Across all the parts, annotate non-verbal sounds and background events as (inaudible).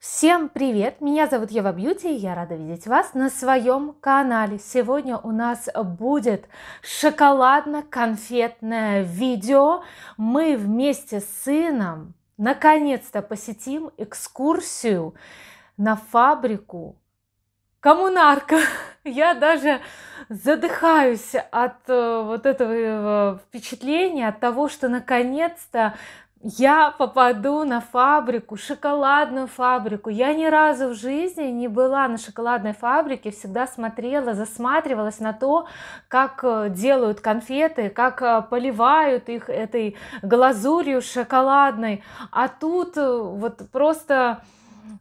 Всем привет! Меня зовут Ева Бьюти, и я рада видеть вас на своем канале. Сегодня у нас будет шоколадно-конфетное видео. Мы вместе с сыном наконец-то посетим экскурсию на фабрику коммунарка. (laughs) Я даже задыхаюсь от э, вот этого э, впечатления, от того, что наконец-то я попаду на фабрику, шоколадную фабрику. Я ни разу в жизни не была на шоколадной фабрике, всегда смотрела, засматривалась на то, как э, делают конфеты, как э, поливают их этой глазурью шоколадной. А тут э, вот просто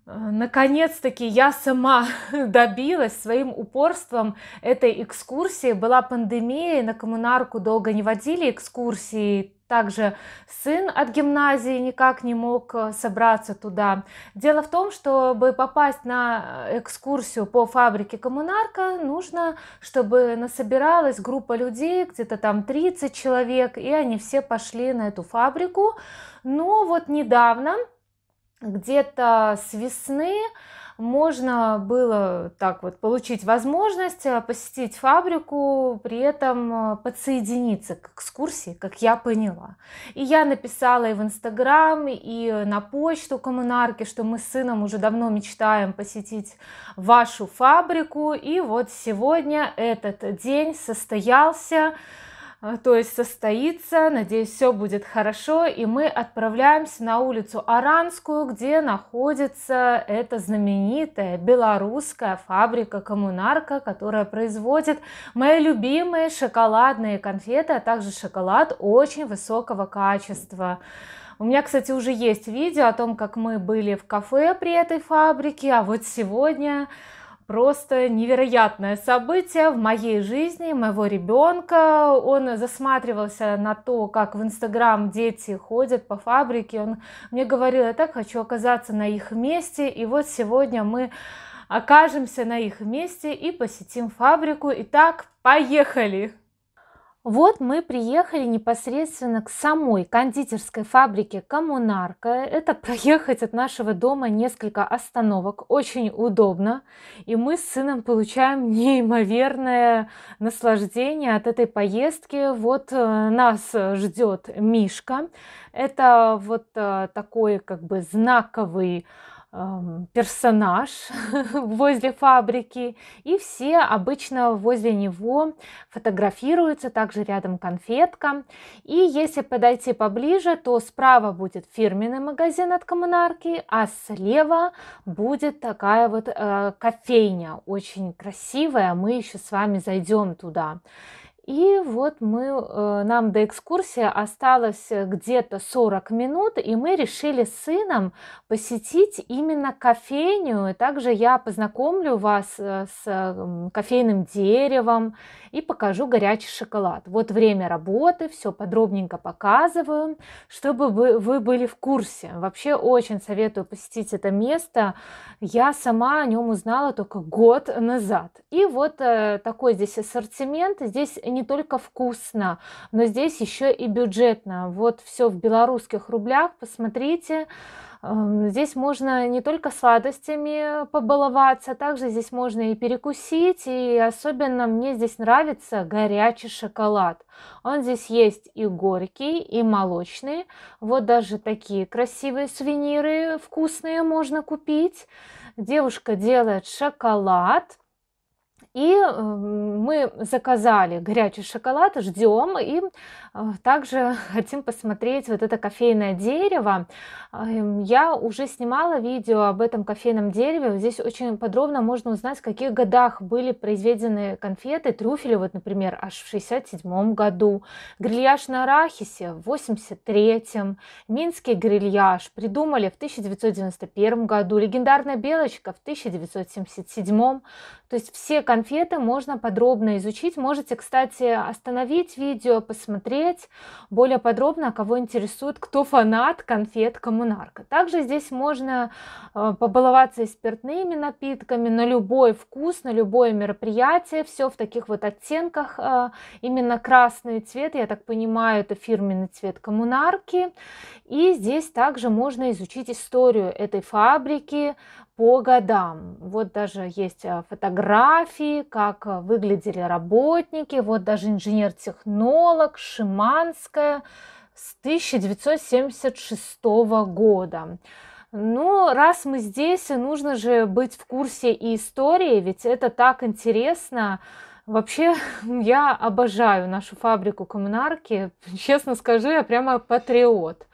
Э, наконец-таки я сама (laughs) добилась своим упорством этой экскурсии. Была пандемия, на коммунарку долго не водили экскурсии, также сын от гимназии никак не мог э, собраться туда. Дело в том, чтобы попасть на э, экскурсию по фабрике коммунарка, нужно, чтобы насобиралась группа людей, где-то там 30 человек, и они все пошли на эту фабрику. Но вот недавно где-то с весны можно было так вот получить возможность э, посетить фабрику, при этом э, подсоединиться к экскурсии, как я поняла. И я написала и в Инстаграм, и на почту коммунарки, что мы с сыном уже давно мечтаем посетить вашу фабрику. И вот сегодня этот день состоялся. А, то есть состоится, надеюсь, все будет хорошо, и мы отправляемся на улицу Аранскую, где находится эта знаменитая белорусская фабрика «Коммунарка», которая производит мои любимые шоколадные конфеты, а также шоколад очень высокого качества. У меня, кстати, уже есть видео о том, как мы были в кафе при этой фабрике, а вот сегодня просто невероятное событие в моей жизни, моего ребенка. Он засматривался на то, как в Инстаграм дети ходят по фабрике. Он мне говорил, я так хочу оказаться на их месте. И вот сегодня мы окажемся на их месте и посетим фабрику. Итак, поехали! Вот мы приехали непосредственно к самой кондитерской фабрике «Коммунарка». Это проехать от нашего дома несколько остановок. Очень удобно. И мы с сыном получаем неимоверное наслаждение от этой поездки. Вот э, нас э, ждет Мишка. Это вот э, такой как бы знаковый персонаж (laughs) возле фабрики, и все обычно возле него фотографируются, также рядом конфетка. И если подойти поближе, то справа будет фирменный магазин от коммунарки, а слева будет такая вот э, кофейня, очень красивая, мы еще с вами зайдем туда. И вот мы, э, нам до экскурсии осталось э, где-то 40 минут, и мы решили с сыном посетить именно кофейню. Также я познакомлю вас э, с кофейным деревом и покажу горячий шоколад. Вот время работы, все подробненько показываю, чтобы вы были в курсе. Вообще очень советую посетить это место. Я сама о нем узнала только год назад. И вот такой здесь ассортимент. Здесь не не только вкусно, но здесь еще и бюджетно. Вот все в белорусских рублях, посмотрите. Эм, здесь можно не только сладостями побаловаться, также здесь можно и перекусить. И особенно мне здесь нравится горячий шоколад. Он здесь есть и горький, и молочный. Вот даже такие красивые сувениры вкусные можно купить. Девушка делает шоколад и э, мы заказали горячий шоколад, ждем, и Э, также (laughs) хотим посмотреть вот это кофейное дерево. Эм, я уже снимала видео об этом кофейном дереве. Здесь очень подробно можно узнать, в каких годах были произведены конфеты, трюфели, вот, например, аж в шестьдесят седьмом году, грильяж на арахисе в восемьдесят третьем минский грильяж придумали в 1991 году, легендарная белочка в 1977. То есть все конфеты можно подробно изучить. Можете, кстати, остановить видео, посмотреть посмотреть более подробно, кого интересует, кто фанат конфет коммунарка. Также здесь можно э, побаловаться и спиртными напитками на любой вкус, на любое мероприятие. Все в таких вот оттенках. Э, именно красный цвет, я так понимаю, это фирменный цвет коммунарки. И здесь также можно изучить историю этой фабрики, по годам. Вот даже есть э, фотографии, как э, выглядели работники. Вот даже инженер-технолог Шиманская с 1976 года. Ну, раз мы здесь, нужно же быть в курсе и истории, ведь это так интересно. Вообще, (laughs) я обожаю нашу фабрику коммунарки. Честно скажу, я прямо патриот.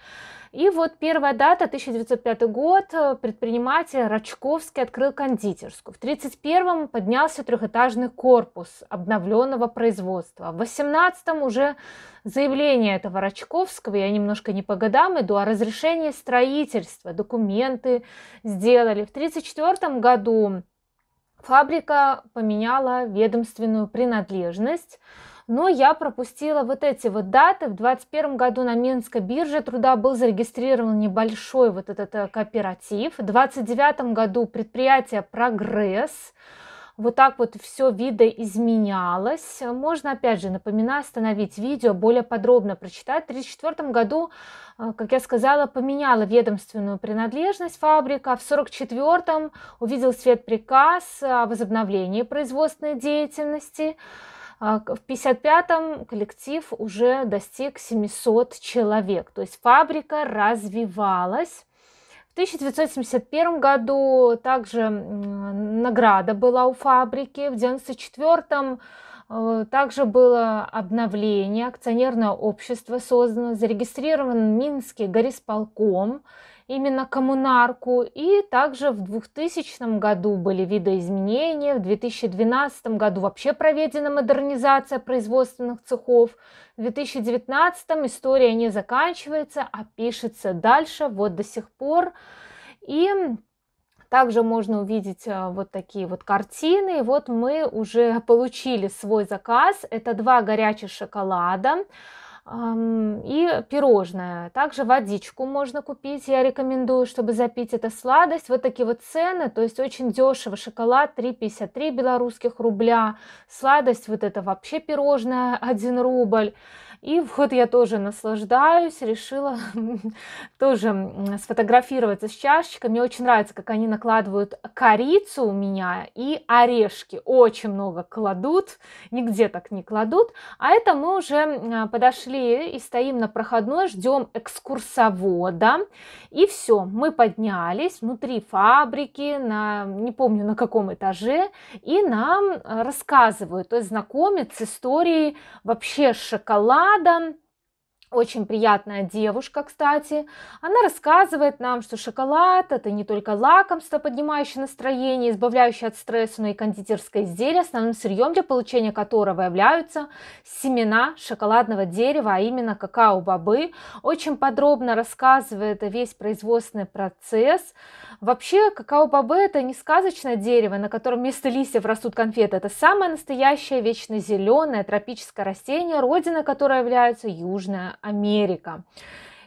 И вот первая дата, 1905 год, э, предприниматель Рачковский открыл кондитерскую. В 1931-м поднялся трехэтажный корпус обновленного производства. В 18-м уже заявление этого Рачковского, я немножко не по годам иду, о разрешении строительства, документы сделали. В 1934 году фабрика поменяла ведомственную принадлежность но я пропустила вот эти вот даты. В 2021 году на Минской бирже труда был зарегистрирован небольшой вот этот э, кооператив. В 2029 году предприятие «Прогресс». Вот так вот все видоизменялось. Можно, опять же, напоминаю, остановить видео, более подробно прочитать. В 1934 году, э, как я сказала, поменяла ведомственную принадлежность фабрика. В 1944 увидел свет приказ о возобновлении производственной деятельности. А, в 55-м коллектив уже достиг 700 человек, то есть фабрика развивалась. В 1971 году также награда была у фабрики, в 1994 э, также было обновление, акционерное общество создано, зарегистрирован Минский горисполком, именно коммунарку. И также в 2000 году были видоизменения, в 2012 году вообще проведена модернизация производственных цехов. В 2019 история не заканчивается, а пишется дальше, вот до сих пор. И также можно увидеть э, вот такие вот картины. И вот мы уже получили свой заказ. Это два горячих шоколада и пирожное. Также водичку можно купить. Я рекомендую, чтобы запить это сладость. Вот такие вот цены, то есть очень дешево. Шоколад 3,53 белорусских рубля. Сладость вот это вообще пирожное 1 рубль. И вот я тоже наслаждаюсь, решила (laughs) тоже сфотографироваться с чашечкой. Мне очень нравится, как они накладывают корицу у меня и орешки. Очень много кладут, нигде так не кладут. А это мы уже подошли и стоим на проходной, ждем экскурсовода. И все, мы поднялись внутри фабрики, на, не помню на каком этаже, и нам рассказывают, то есть знакомят с историей вообще шоколада, Adam очень приятная девушка, кстати. Она рассказывает нам, что шоколад – это не только лакомство, поднимающее настроение, избавляющее от стресса, но и кондитерское изделие, основным сырьем для получения которого являются семена шоколадного дерева, а именно какао-бобы. Очень подробно рассказывает весь производственный процесс. Вообще, какао-бобы – это не сказочное дерево, на котором вместо листьев растут конфеты. Это самое настоящее вечно зеленое тропическое растение, родина которое является Южная Америка.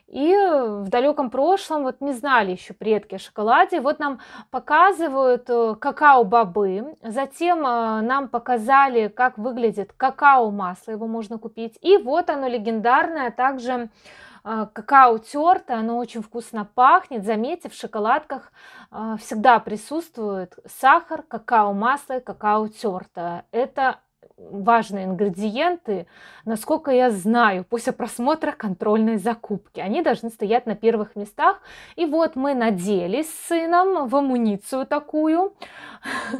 И в далеком прошлом вот не знали еще предки о шоколаде. Вот нам показывают э, какао-бобы, затем э, нам показали, как выглядит какао-масло, его можно купить. И вот оно легендарное, также э, какао терто, оно очень вкусно пахнет. Заметьте, в шоколадках всегда присутствует сахар, какао-масло и какао терто. Это важные ингредиенты, насколько я знаю, после просмотра контрольной закупки. Они должны стоять на первых местах. И вот мы наделись с сыном в амуницию такую, (laughs)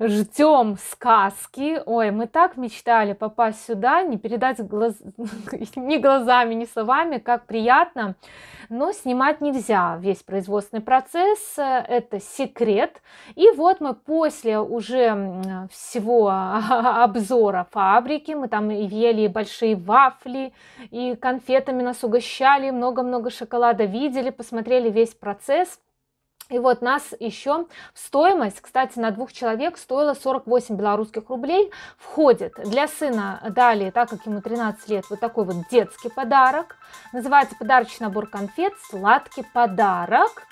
ждем сказки. Ой, мы так мечтали попасть сюда, не передать глаз... (laughs) ни глазами, ни словами, как приятно. Но снимать нельзя весь производственный процесс, э, это секрет. И вот мы после уже всего (laughs) обзора актера фабрики, мы там ели большие вафли, и конфетами нас угощали, много-много шоколада видели, посмотрели весь процесс – и вот нас еще стоимость, кстати, на двух человек стоило 48 белорусских рублей, входит для сына далее, так как ему 13 лет, вот такой вот детский подарок. Называется подарочный набор конфет «Сладкий подарок».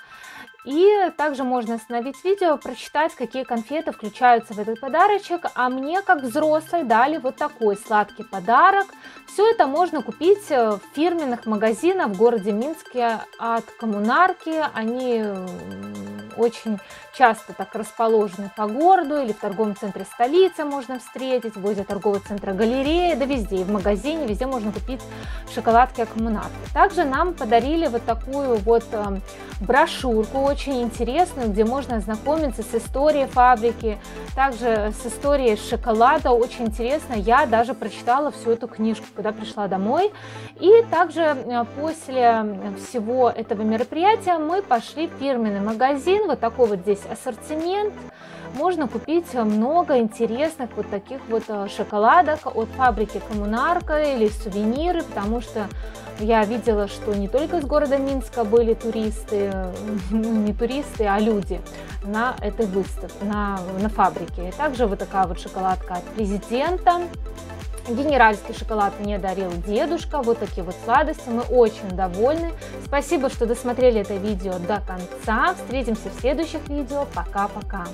И также можно остановить видео, прочитать, какие конфеты включаются в этот подарочек. А мне, как взрослой, дали вот такой сладкий подарок. Все это можно купить э, в фирменных магазинах в городе Минске от коммунарки. Они очень часто так расположены по городу или в торговом центре столицы можно встретить, возле торгового центра галереи, да везде, и в магазине, везде можно купить шоколадки аккумуляторы Также нам подарили вот такую вот эм, брошюрку очень интересную, где можно ознакомиться с историей фабрики, также с историей шоколада, очень интересно, я даже прочитала всю эту книжку, когда пришла домой, и также э, после всего этого мероприятия мы пошли в фирменный магазин, вот такой вот здесь ассортимент. Можно купить э, много интересных вот таких вот э, шоколадок от фабрики Коммунарка или сувениры, потому что я видела, что не только из города Минска были туристы, э, не туристы, а люди на этой выставке, на, на фабрике. И также вот такая вот шоколадка от президента. Генеральский шоколад мне дарил дедушка. Вот такие вот сладости. Мы очень довольны. Спасибо, что досмотрели это видео до конца. Встретимся в следующих видео. Пока-пока.